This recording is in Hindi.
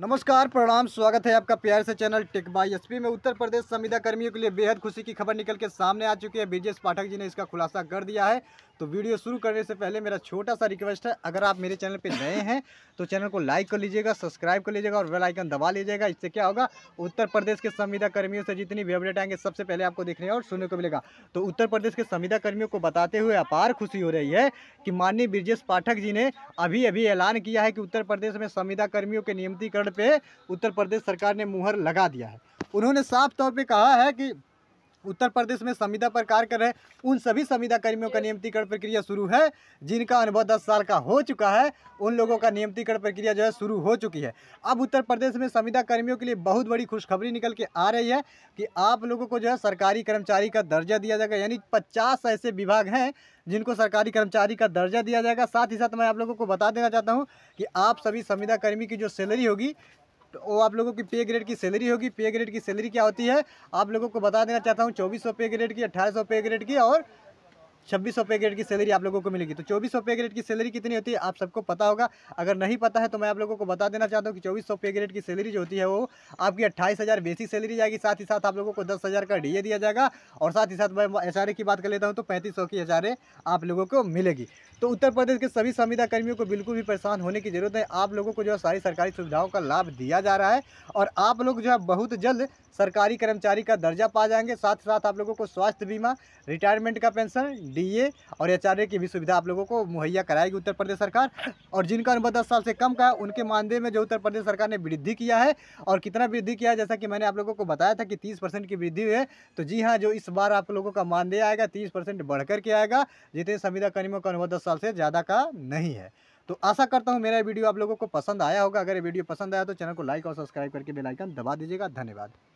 नमस्कार प्रणाम स्वागत है आपका प्यार से चैनल टेक बाई एस में उत्तर प्रदेश संविदा कर्मियों के लिए बेहद खुशी की खबर निकल के सामने आ चुकी है बीजेस पाठक जी ने इसका खुलासा कर दिया है तो वीडियो शुरू करने से पहले मेरा छोटा सा रिक्वेस्ट है अगर आप मेरे चैनल पर नए हैं तो चैनल को लाइक कर लीजिएगा सब्सक्राइब कर लीजिएगा और वेलाइकन दबा लीजिएगा इससे क्या होगा उत्तर प्रदेश के संविदा कर्मियों से जितनी भी अपडेट आएंगे सबसे पहले आपको देखने और सुनने को मिलेगा तो उत्तर प्रदेश के संविदा कर्मियों को बताते हुए अपार खुशी हो रही है कि माननीय ब्रजेश पाठक जी ने अभी अभी ऐलान किया है कि उत्तर प्रदेश में संविदा कर्मियों के नियमितीकरण पे उत्तर प्रदेश सरकार ने मुहर लगा दिया है उन्होंने साफ तौर पर कहा है कि उत्तर प्रदेश में संविदा पर कार्य कर रहे उन सभी संविदा कर्मियों का नियमितीकरण प्रक्रिया शुरू है जिनका अनुभव दस साल का हो चुका है उन लोगों का नियमितीकरण प्रक्रिया जो है शुरू हो चुकी है अब उत्तर प्रदेश में संविदा कर्मियों के लिए बहुत बड़ी खुशखबरी निकल के आ रही है कि आप लोगों को जो है सरकारी कर्मचारी का दर्जा दिया जाएगा यानी पचास ऐसे विभाग हैं जिनको सरकारी कर्मचारी का दर्जा दिया जाएगा साथ ही साथ मैं आप लोगों को बता देना चाहता हूँ कि आप सभी संविदा कर्मी की जो सैलरी होगी तो वो आप लोगों की पे ग्रेड की सैलरी होगी पे ग्रेड की सैलरी क्या होती है आप लोगों को बता देना चाहता हूँ चौबीस सौ पे ग्रेड की अट्ठाईस पे ग्रेड की और छब्बीस सौ पे ग्रेड की सैलरी आप लोगों को मिलेगी तो चौबीस सौ पे ग्रेड की सैलरी कितनी होती है आप सबको पता होगा अगर नहीं पता है तो मैं आप लोगों को बता देना चाहता हूँ कि चौबीस पे ग्रेड की सैलरी जो होती है वो आपकी अट्ठाईस बेसिक सैलरी जाएगी साथ ही साथ आप लोगों को दस का डी दिया जाएगा और साथ ही साथ मैं एच की बात कर लेता हूँ तो पैंतीस की एच आप लोगों को मिलेगी तो उत्तर प्रदेश के सभी संविदा कर्मियों को बिल्कुल भी परेशान होने की ज़रूरत है आप लोगों को जो है सारी सरकारी सुविधाओं का लाभ दिया जा रहा है और आप लोग जो है बहुत जल्द सरकारी कर्मचारी का दर्जा पा जाएंगे साथ ही साथ आप लोगों को स्वास्थ्य बीमा रिटायरमेंट का पेंशन डीए और एचआरए की भी सुविधा आप लोगों को मुहैया कराएगी उत्तर प्रदेश सरकार और जिनका अनुभव दस साल से कम का है उनके मानदेय में जो उत्तर प्रदेश सरकार ने वृद्धि किया है और कितना वृद्धि किया है जैसा कि मैंने आप लोगों को बताया था कि तीस की वृद्धि हुई है तो जी हाँ जो इस बार आप लोगों का मानदेय आएगा तीस बढ़ के आएगा जितने संविदा कर्मियों का अनुभव दस साल से ज़्यादा का नहीं है तो आशा करता हूँ मेरा वीडियो आप लोगों को पसंद आया होगा अगर ये वीडियो पसंद आया तो चैनल को लाइक और सब्सक्राइब करके बेल आइकन दबा दीजिएगा धन्यवाद